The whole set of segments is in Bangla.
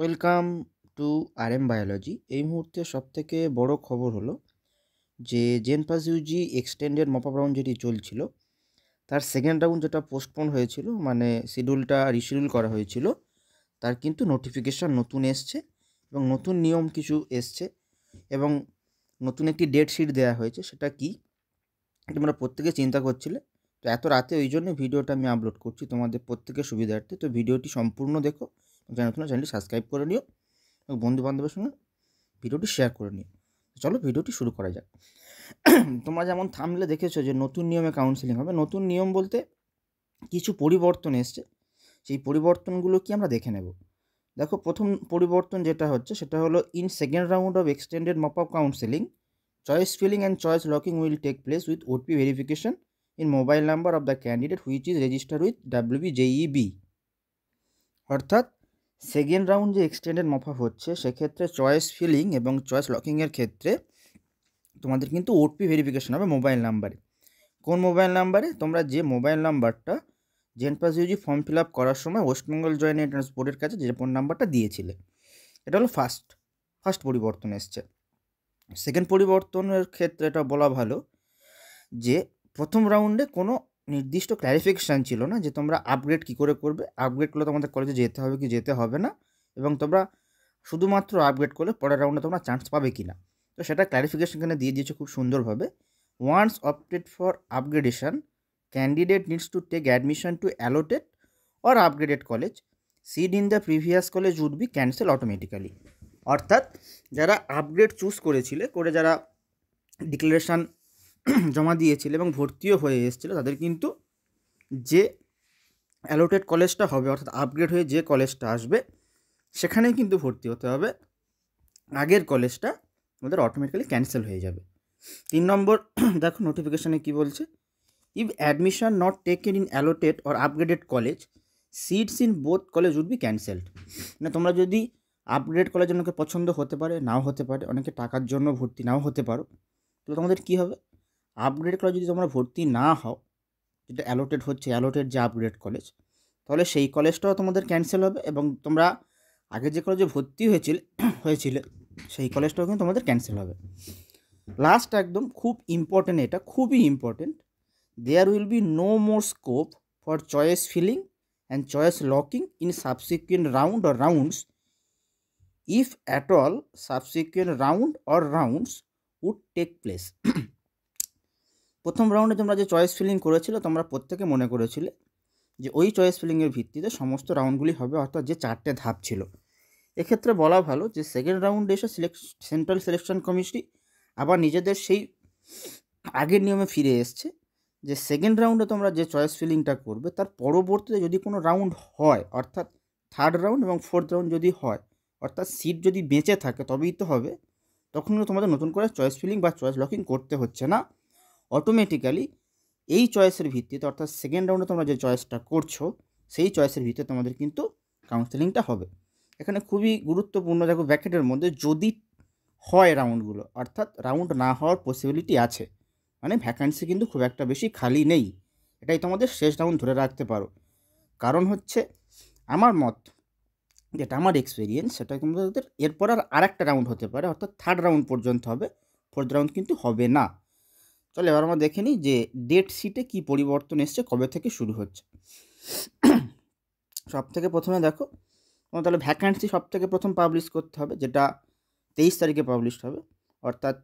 welcome to R M biology এই মুহূর্তে সবথেকে বড় খবর হলো যে JENPAS UG extended mop up round যেটি চলছিল তার সেকেন্ড রাউন্ড যেটা পোস্টপোন হয়েছিল মানে শিডিউলটা রিশিডিউল করা হয়েছিল তার কিন্তু নোটিফিকেশান নতুন এসছে এবং নতুন নিয়ম কিছু এসছে এবং নতুন একটি ডেট শিট দেওয়া হয়েছে সেটা কি তোমরা প্রত্যেকে চিন্তা করছিলে তো এত রাতে ওই জন্য ভিডিওটা আমি আপলোড করছি তোমাদের প্রত্যেকের সুবিধার্থে তো ভিডিওটি সম্পূর্ণ দেখো যেন তোমার চ্যানেলটি সাবস্ক্রাইব করে নিও এবং বন্ধুবান্ধবের সঙ্গে ভিডিওটি শেয়ার করে নিও চলো ভিডিওটি শুরু করা যাক তোমরা যেমন থামলে দেখেছো যে নতুন নিয়মে কাউন্সেলিং হবে নতুন নিয়ম বলতে কিছু পরিবর্তন এসছে সেই পরিবর্তনগুলো কি আমরা দেখে নেব দেখো প্রথম পরিবর্তন যেটা হচ্ছে সেটা হলো in second round of extended mop up counselling choice filling and choice locking will take place with OTP verification in mobile number of the candidate which is register with WB JEB অর্থাৎ সেকেন্ড রাউন্ড যে এক্সটেন্ডেড মফা হচ্ছে সেক্ষেত্রে চয়েস ফিলিং এবং চয়েস লকিংয়ের ক্ষেত্রে তোমাদের কিন্তু ওটিপি ভেরিফিকেশন হবে মোবাইল নাম্বারে কোন মোবাইল নাম্বারে তোমরা যে মোবাইল নাম্বারটা JENPAS UG form fill up করার সময় ওয়েস্টবেঙ্গল জয়েন্ট এন্ট্রান্স বোর্ডের কাছে যে ফোন নাম্বারটা দিয়েছিলে এটা হলো ফার্স্ট ফার্স্ট পরিবর্তন এসছে সেকেন্ড পরিবর্তনের ক্ষেত্রে এটা বলা ভালো যে প্রথম রাউন্ডে কোনো নির্দিষ্ট ক্ল্যারিফিকেশান ছিল না যে তোমরা আপগ্রেড কী করে করবে আপগ্রেড করলে তোমাদের কলেজে যেতে হবে কি যেতে হবে না এবং তোমরা শুধুমাত্র আপগ্রেড করলে পরের রাউন্ডে তোমরা চান্স পাবে কি না তো সেটা ক্ল্যারিফিকেশান এখানে দিয়ে দিয়েছে খুব সুন্দরভাবে once opted for upgradation candidate needs to take admission to allotted or upgraded college seat in the previous college would be cancel automatically অর্থাৎ যারা আপগ্রেড চুজ করেছিলে করে যারা ডিক্লারেশান জমা দিয়েছিল এবং ভর্তিও হয়ে এসেছিলো তাদের কিন্তু যে অ্যালোটেড কলেজটা হবে অর্থাৎ আপগ্রেড হয়ে যে কলেজটা আসবে সেখানে কিন্তু ভর্তি হতে হবে আগের কলেজটা আমাদের অটোমেটিক্যালি ক্যান্সেল হয়ে যাবে তিন নম্বর দেখো নোটিফিকেশানে কি বলছে if admission not taken in allotted or upgraded college seats in both college would be cancelled মানে তোমরা যদি আপগ্রেড কলেজ অনেকে পছন্দ হতে পারে নাও হতে পারে অনেকে টাকার জন্য ভর্তি নাও হতে পারো তো তোমাদের কী হবে আপগ্রেড কলেজ যদি তোমরা ভর্তি না হও যেটা অ্যালোটেড হচ্ছে অ্যালোটেড যে আপগ্রেড কলেজ তাহলে সেই কলেজটাও তোমাদের ক্যান্সেল হবে এবং তোমরা আগে যে কলেজে ভর্তি হয়েছিল হয়েছিল সেই কলেজটাও কিন্তু তোমাদের ক্যান্সেল হবে লাস্ট একদম খুব ইম্পর্টেন্ট এটা খুবই important there will be no more scope for choice filling and choice locking in subsequent round or rounds if at all subsequent round or rounds would take place প্রথম রাউন্ডে তোমরা যে চয়েস ফিলিং করেছিলে তোমরা প্রত্যেকে মনে করেছিলে যে ওই চয়েস ফিলিংয়ের ভিত্তিতে সমস্ত রাউন্ডগুলি হবে অর্থাৎ যে চারটে ধাপ ছিল এক্ষেত্রে বলা ভালো যে সেকেন্ড রাউন্ডে এসে সিলেক্ট সেন্ট্রাল সিলেকশন কমিটি আবার নিজেদের সেই আগের নিয়মে ফিরে এসছে যে সেকেন্ড রাউন্ডে তোমরা যে চয়েস ফিলিংটা করবে তার পরবর্তীতে যদি কোনো রাউন্ড হয় অর্থাৎ থার্ড রাউন্ড এবং ফোর্থ রাউন্ড যদি হয় অর্থাৎ সিট যদি বেঁচে থাকে তবেই তো হবে তখন তোমাদের নতুন করে চয়েস ফিলিং বা চয়েস লকিং করতে হচ্ছে না অটোমেটিক্যালি এই চয়েসের ভিত্তিতে অর্থাৎ সেকেন্ড রাউন্ডে তোমরা যে চয়েসটা করছো সেই চয়েসের ভিত্তিতে তোমাদের কিন্তু কাউন্সেলিংটা হবে এখানে খুবই গুরুত্বপূর্ণ দেখো ব্যাকেটের মধ্যে যদি হয় রাউন্ডগুলো অর্থাৎ রাউন্ড না হওয়ার পসিবিলিটি আছে মানে ভ্যাকান্সি কিন্তু খুব একটা বেশি খালি নেই এটাই তোমাদের শেষ রাউন্ড ধরে রাখতে পারো কারণ হচ্ছে আমার মত যেটা আমার এক্সপিরিয়েন্স সেটা কিন্তু তাদের এরপর আর আরেকটা রাউন্ড হতে পারে অর্থাৎ থার্ড রাউন্ড পর্যন্ত হবে ফোর্থ রাউন্ড কিন্তু হবে না চলে এবার আমরা দেখে নিই যে ডেট শিটে কী পরিবর্তন এসছে কবে থেকে শুরু হচ্ছে সব থেকে প্রথমে দেখো তোমার তাহলে ভ্যাকান্সি সব থেকে প্রথম পাবলিশ করতে হবে যেটা তেইশ তারিখে পাবলিশ হবে অর্থাৎ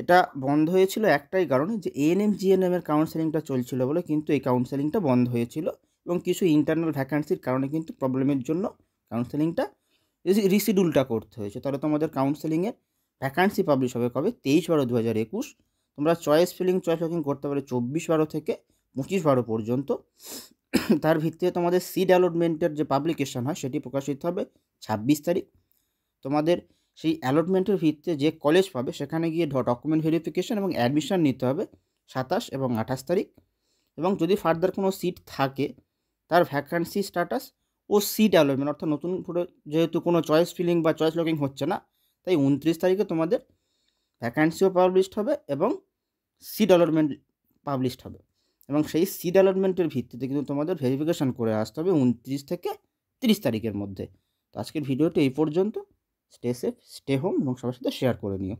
এটা বন্ধ হয়েছিল একটাই কারণে যে এএনএম জিএনএমের কাউন্সেলিংটা চলছিল বলে কিন্তু এই কাউন্সেলিংটা বন্ধ হয়েছিল এবং কিছু ইন্টারনাল ভ্যাকান্সির কারণে কিন্তু প্রবলেমের জন্য কাউন্সেলিংটা রিসিডিউলটা করতে হয়েছে তাহলে তোমাদের কাউন্সেলিংয়ের ভ্যাকান্সি পাবলিশ হবে কবে তেইশ বারো দু হাজার একুশ তোমরা চয়েস ফিলিং চয়েস লকিং করতে পারো চব্বিশ বারো থেকে পঁচিশ বারো পর্যন্ত তার ভিত্তিতে তোমাদের সিড অ্যালটমেন্টের যে পাবলিকেশন হয় সেটি প্রকাশিত হবে ছাব্বিশ তারিখ তোমাদের সেই অ্যালটমেন্টের ভিত্তিতে যে কলেজ পাবে সেখানে গিয়ে ডকুমেন্ট ভেরিফিকেশন এবং অ্যাডমিশন নিতে হবে সাতাশ এবং আঠাশ তারিখ এবং যদি ফার্দার কোনো সিট থাকে তার ভ্যাকান্সি স্ট্যাটাস ও সিট অ্যালটমেন্ট অর্থাৎ নতুন করে যেহেতু কোনো চয়েস ফিলিং বা চয়েস লকিং হচ্ছে না তাই উনত্রিশ তারিখে তোমাদের ভ্যাকান্সিও পাবলিশড হবে এবং সি ডেভেলপমেন্ট পাবলিশড হবে এবং সেই সি ডেভেলপমেন্টের ভিত্তিতে কিন্তু তোমাদের ভেরিফিকেশান করে আসতে হবে উনত্রিশ থেকে তিরিশ তারিখের মধ্যে তো আজকের ভিডিওটি এই পর্যন্ত স্টে সেফ স্টে হোম এবং সবার সাথে শেয়ার করে নিও